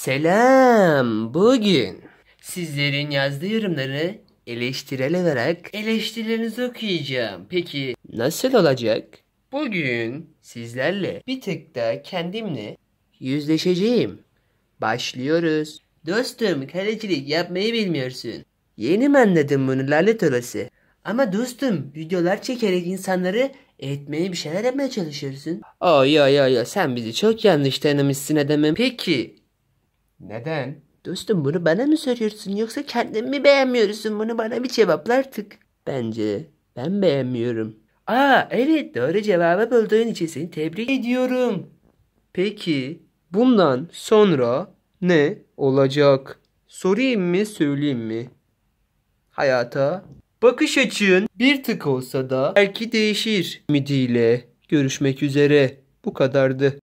Selam. Bugün sizlerin yazdığı yorumları eleştirel olarak eleştirilerinizi okuyacağım. Peki nasıl olacak? Bugün sizlerle bir tık da kendimle yüzleşeceğim. Başlıyoruz. Dostum kalecilik yapmayı bilmiyorsun. Yeni mi anladım bunu lanet olası? Ama dostum videolar çekerek insanları etmeye bir şeyler yapmaya çalışıyorsun. ya ya ya sen bizi çok yanlış tanımışsın adamım. Peki neden? Dostum bunu bana mı soruyorsun yoksa kendin mi beğenmiyorsun? Bunu bana bir cevapla artık. Bence ben beğenmiyorum. Aa evet doğru cevabı bulduğun için seni tebrik ediyorum. Peki bundan sonra ne olacak? Sorayım mı söyleyeyim mi? Hayata bakış açın bir tık olsa da belki değişir ümidiyle görüşmek üzere. Bu kadardı.